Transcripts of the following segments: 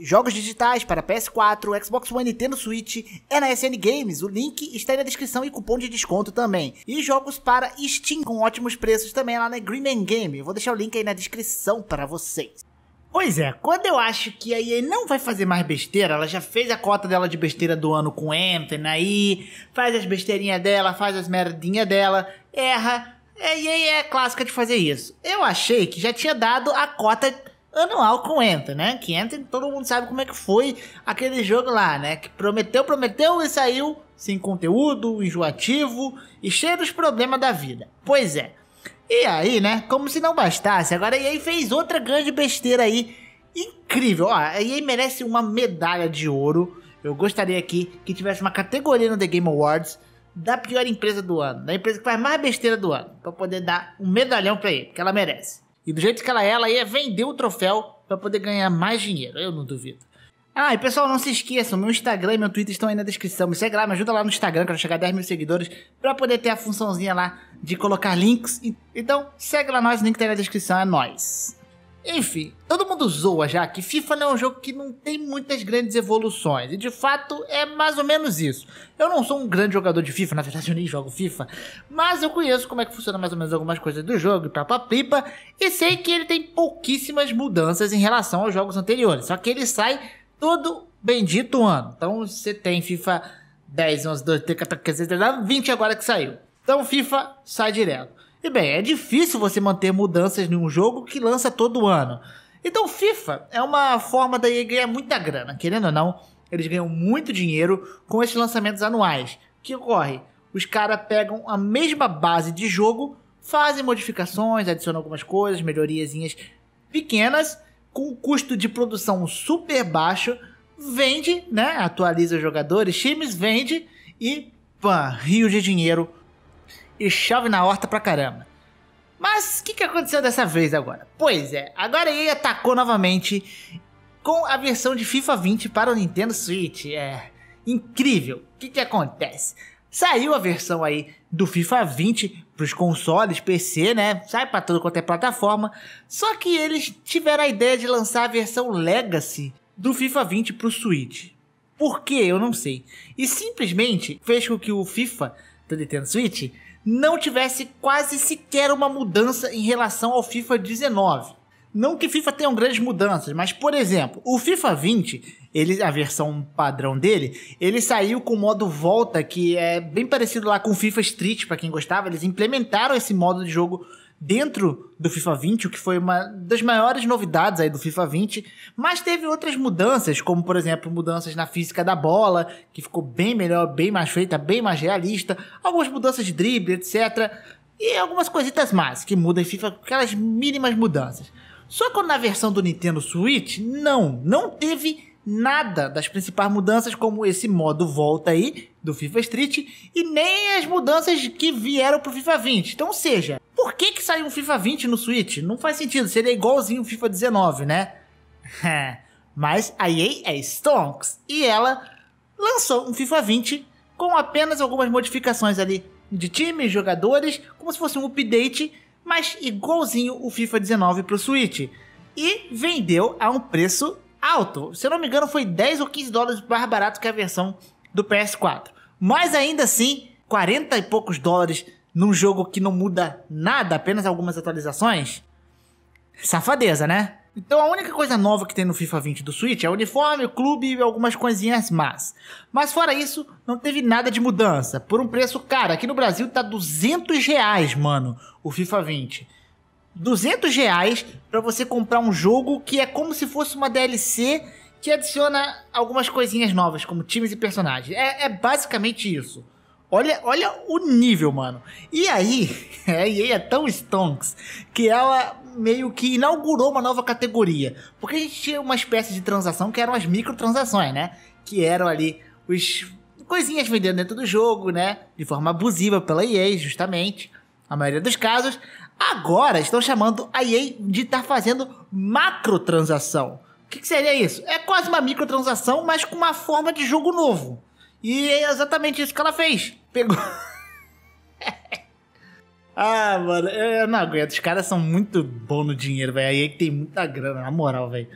Jogos digitais para PS4, Xbox One, Nintendo Switch é na SN Games. O link está aí na descrição e cupom de desconto também. E jogos para Steam com ótimos preços também lá na Green Game. vou deixar o link aí na descrição para vocês. Pois é, quando eu acho que a EA não vai fazer mais besteira, ela já fez a cota dela de besteira do ano com Anthem aí, faz as besteirinhas dela, faz as merdinhas dela, erra. A EA é clássica de fazer isso. Eu achei que já tinha dado a cota anual com Enter, né? Que Anthem, todo mundo sabe como é que foi aquele jogo lá, né? Que prometeu, prometeu e saiu sem conteúdo, enjoativo e cheio dos problemas da vida. Pois é. E aí, né? Como se não bastasse, agora a EA fez outra grande besteira aí. Incrível, ó, a EA merece uma medalha de ouro. Eu gostaria aqui que tivesse uma categoria no The Game Awards da pior empresa do ano, da empresa que faz mais besteira do ano, para poder dar um medalhão para ele, porque ela merece. E do jeito que ela é, ela ia vender o troféu para poder ganhar mais dinheiro. Eu não duvido. Ah, e pessoal, não se esqueçam, meu Instagram e meu Twitter estão aí na descrição. Me segue lá, me ajuda lá no Instagram, quero chegar a 10 mil seguidores, pra poder ter a funçãozinha lá de colocar links. Então, segue lá nós, o link tá aí na descrição, é nóis. Enfim, todo mundo zoa já que FIFA não é um jogo que não tem muitas grandes evoluções. E de fato é mais ou menos isso. Eu não sou um grande jogador de FIFA, na verdade eu nem jogo FIFA, mas eu conheço como é que funciona mais ou menos algumas coisas do jogo e papapipa, e sei que ele tem pouquíssimas mudanças em relação aos jogos anteriores. Só que ele sai todo bendito ano. Então você tem FIFA 10, 11, 12, 13, 14, 15, 20 agora que saiu. Então FIFA sai direto. E bem, é difícil você manter mudanças em um jogo que lança todo ano. Então, FIFA é uma forma da EA ganhar muita grana, querendo ou não, eles ganham muito dinheiro com esses lançamentos anuais. Que ocorre? Os caras pegam a mesma base de jogo, fazem modificações, adicionam algumas coisas, melhoriazinhas pequenas, com custo de produção super baixo, vende, né? Atualiza os jogadores, times, vende e pã, rio de dinheiro e chove na horta pra caramba. Mas o que, que aconteceu dessa vez agora? Pois é, agora ele EA atacou novamente com a versão de FIFA 20 para o Nintendo Switch. É incrível. O que, que acontece? Saiu a versão aí do FIFA 20 para os consoles, PC, né? Sai para tudo quanto é plataforma. Só que eles tiveram a ideia de lançar a versão Legacy do FIFA 20 para o Switch. Por que? Eu não sei. E simplesmente fez com que o FIFA do Nintendo Switch não tivesse quase sequer uma mudança em relação ao FIFA 19. Não que FIFA tenham grandes mudanças, mas por exemplo, o FIFA 20, ele, a versão padrão dele, ele saiu com o modo volta, que é bem parecido lá com o FIFA Street, para quem gostava, eles implementaram esse modo de jogo dentro do FIFA 20, o que foi uma das maiores novidades aí do FIFA 20, mas teve outras mudanças, como por exemplo, mudanças na física da bola, que ficou bem melhor, bem mais feita, bem mais realista, algumas mudanças de drible, etc. E algumas coisitas mais que mudam em FIFA, aquelas mínimas mudanças. Só que na versão do Nintendo Switch, não, não teve nada das principais mudanças, como esse modo volta aí do FIFA Street, e nem as mudanças que vieram pro FIFA 20. Então, ou seja, por que que saiu um FIFA 20 no Switch? Não faz sentido, seria igualzinho o FIFA 19, né? É, mas a EA é Stonks e ela lançou um FIFA 20 com apenas algumas modificações ali de time, jogadores, como se fosse um update, mas igualzinho o FIFA 19 para o Switch. E vendeu a um preço alto. Se eu não me engano, foi 10 ou 15 dólares mais barato que a versão do PS4. Mas ainda assim, 40 e poucos dólares num jogo que não muda nada, apenas algumas atualizações? Safadeza, né? Então a única coisa nova que tem no FIFA 20 do Switch é o uniforme, o clube e algumas coisinhas más. Mas fora isso, não teve nada de mudança. Por um preço caro, aqui no Brasil tá 200 reais, mano, o FIFA 20. 200 reais pra você comprar um jogo que é como se fosse uma DLC que adiciona algumas coisinhas novas, como times e personagens. É, é basicamente isso. Olha, olha o nível, mano. E aí, a EA é tão stonks que ela meio que inaugurou uma nova categoria. Porque a gente tinha uma espécie de transação que eram as microtransações, né? Que eram ali os coisinhas vendendo dentro do jogo, né? De forma abusiva pela EA, justamente. A maioria dos casos. Agora estão chamando a EA de estar tá fazendo macrotransação. O que, que seria isso? É quase uma microtransação, mas com uma forma de jogo novo. E é exatamente isso que ela fez. Pegou. ah, mano, eu não aguento. Os caras são muito bons no dinheiro, velho. Aí é que tem muita grana, na moral, velho.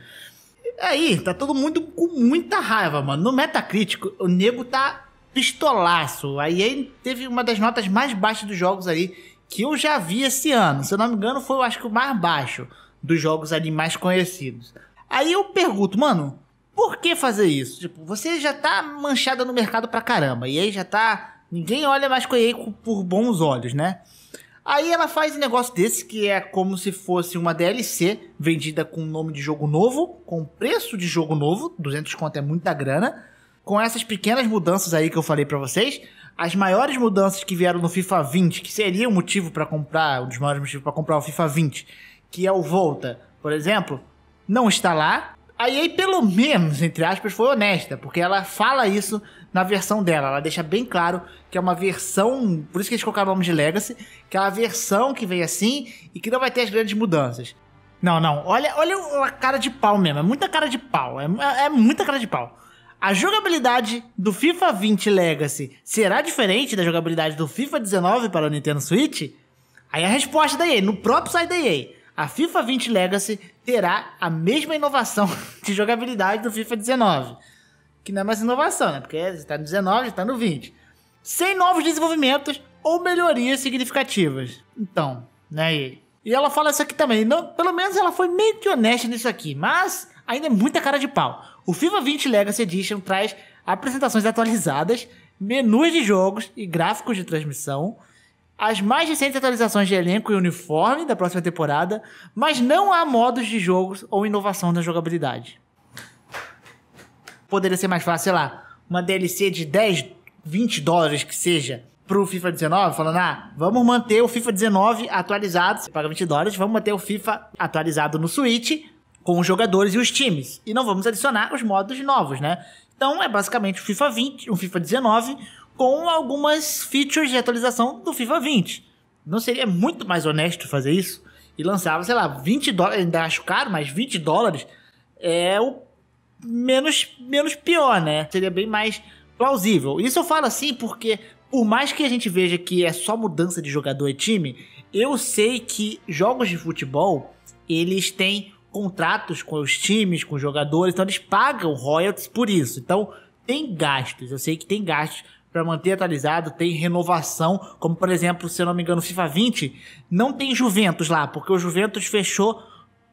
Aí, tá todo mundo com muita raiva, mano. No metacritic o nego tá pistolaço. Aí aí teve uma das notas mais baixas dos jogos aí que eu já vi esse ano. Se eu não me engano, foi eu acho que o mais baixo dos jogos ali mais conhecidos. Aí eu pergunto, mano, por que fazer isso? Tipo, você já tá manchada no mercado pra caramba. E aí já tá Ninguém olha mais Koei por bons olhos, né? Aí ela faz um negócio desse que é como se fosse uma DLC vendida com nome de jogo novo, com preço de jogo novo, 200 conto é muita grana. Com essas pequenas mudanças aí que eu falei para vocês, as maiores mudanças que vieram no FIFA 20, que seria o um motivo para comprar, um dos maiores motivos para comprar o FIFA 20, que é o Volta, por exemplo, não está lá. Aí pelo menos, entre aspas, foi honesta, porque ela fala isso na versão dela. Ela deixa bem claro que é uma versão, por isso que eles colocaram o nome de Legacy, que é a versão que veio assim e que não vai ter as grandes mudanças. Não, não, olha, olha a cara de pau mesmo, é muita cara de pau, é, é muita cara de pau. A jogabilidade do FIFA 20 Legacy será diferente da jogabilidade do FIFA 19 para o Nintendo Switch? Aí a resposta da EA, no próprio site da EA, a FIFA 20 Legacy terá a mesma inovação de jogabilidade do FIFA 19 que não é mais inovação, né? Porque você está no 19, já está no 20. Sem novos desenvolvimentos ou melhorias significativas. Então, né? E, e ela fala isso aqui também. Não, pelo menos ela foi meio que honesta nisso aqui, mas ainda é muita cara de pau. O FIFA 20 Legacy Edition traz apresentações atualizadas, menus de jogos e gráficos de transmissão, as mais recentes atualizações de elenco e uniforme da próxima temporada, mas não há modos de jogos ou inovação na jogabilidade poderia ser mais fácil, sei lá, uma DLC de 10, 20 dólares que seja pro FIFA 19, falando, ah, vamos manter o FIFA 19 atualizado, você paga 20 dólares, vamos manter o FIFA atualizado no Switch, com os jogadores e os times. E não vamos adicionar os modos novos, né? Então é basicamente o FIFA 20, o FIFA 19, com algumas features de atualização do FIFA 20. Não seria muito mais honesto fazer isso? E lançava, sei lá, 20 dólares, ainda acho caro, mas 20 dólares é o menos, menos pior, né? Seria bem mais plausível. Isso eu falo assim porque, por mais que a gente veja que é só mudança de jogador e time, eu sei que jogos de futebol eles têm contratos com os times, com os jogadores, então eles pagam royalties por isso. Então tem gastos, eu sei que tem gastos para manter atualizado, tem renovação, como por exemplo, se eu não me engano, FIFA 20, não tem Juventus lá, porque o Juventus fechou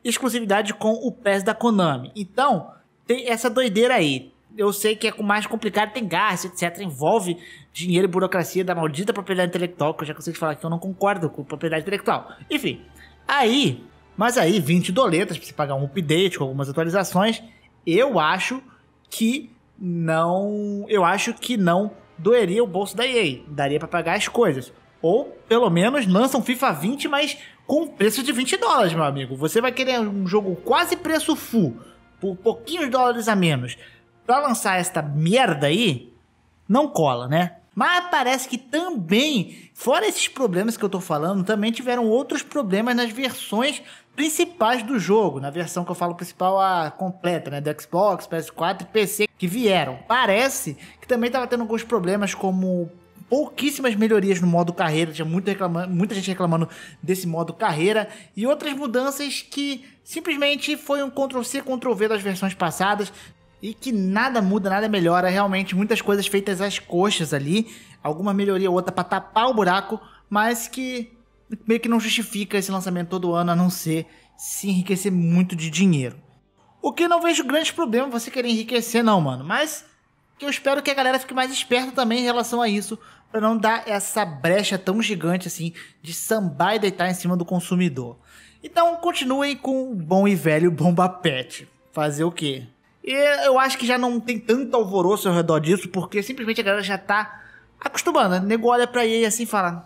exclusividade com o PES da Konami. Então, tem essa doideira aí. Eu sei que é mais complicado, tem gás etc. Envolve dinheiro e burocracia da maldita propriedade intelectual, que eu já consigo falar que eu não concordo com propriedade intelectual. Enfim, aí, mas aí 20 doletas pra você pagar um update com algumas atualizações, eu acho que não, eu acho que não doeria o bolso da EA, daria para pagar as coisas. Ou pelo menos lançam um FIFA 20, mas com preço de 20 dólares, meu amigo. Você vai querer um jogo quase preço full por pouquinhos dólares a menos para lançar esta merda aí, não cola, né? Mas parece que também, fora esses problemas que eu tô falando, também tiveram outros problemas nas versões principais do jogo, na versão que eu falo principal a completa, né, do Xbox, PS4 e PC que vieram. Parece que também tava tendo alguns problemas como pouquíssimas melhorias no modo carreira, tinha muita, reclamando, muita gente reclamando desse modo carreira, e outras mudanças que simplesmente foi um Ctrl-C, Ctrl-V das versões passadas, e que nada muda, nada melhora, realmente muitas coisas feitas às coxas ali, alguma melhoria ou outra para tapar o buraco, mas que meio que não justifica esse lançamento todo ano, a não ser se enriquecer muito de dinheiro. O que não vejo grandes problemas você querer enriquecer não, mano, mas que eu espero que a galera fique mais esperta também em relação a isso, para não dar essa brecha tão gigante assim de sambar e deitar em cima do consumidor. Então continuem com o bom e velho Bomba Pet. Fazer o quê? E eu acho que já não tem tanto alvoroço ao redor disso, porque simplesmente a galera já tá acostumando. Né? O nego olha pra ele assim e fala: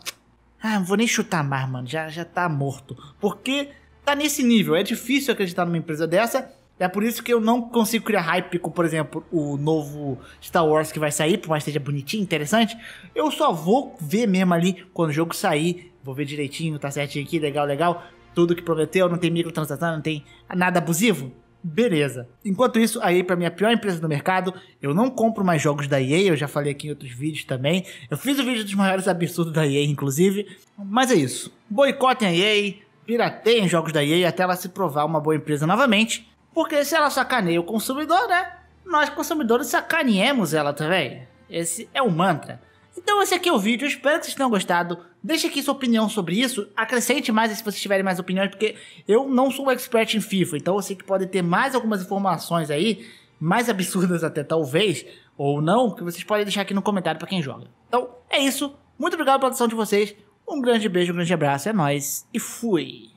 Ah, não vou nem chutar mais, mano, já, já tá morto. Porque tá nesse nível, é difícil acreditar numa empresa dessa é por isso que eu não consigo criar hype com, por exemplo, o novo Star Wars que vai sair, por mais que seja bonitinho, interessante. Eu só vou ver mesmo ali quando o jogo sair. Vou ver direitinho, tá certinho aqui, legal, legal. Tudo que prometeu, não tem microtransação, não tem nada abusivo. Beleza. Enquanto isso, a EA para mim é a pior empresa do mercado. Eu não compro mais jogos da EA, eu já falei aqui em outros vídeos também. Eu fiz o vídeo dos maiores absurdos da EA, inclusive. Mas é isso. Boicotem a EA, pirateiem jogos da EA até ela se provar uma boa empresa novamente. Porque se ela sacaneia o consumidor, né? Nós consumidores sacaneemos ela também. Esse é o mantra. Então esse aqui é o vídeo, espero que vocês tenham gostado. Deixe aqui sua opinião sobre isso, acrescente mais se vocês tiverem mais opiniões, porque eu não sou um expert em FIFA, então eu sei que pode ter mais algumas informações aí, mais absurdas até talvez, ou não, que vocês podem deixar aqui no comentário para quem joga. Então é isso, muito obrigado pela atenção de vocês, um grande beijo, um grande abraço, é nóis e fui!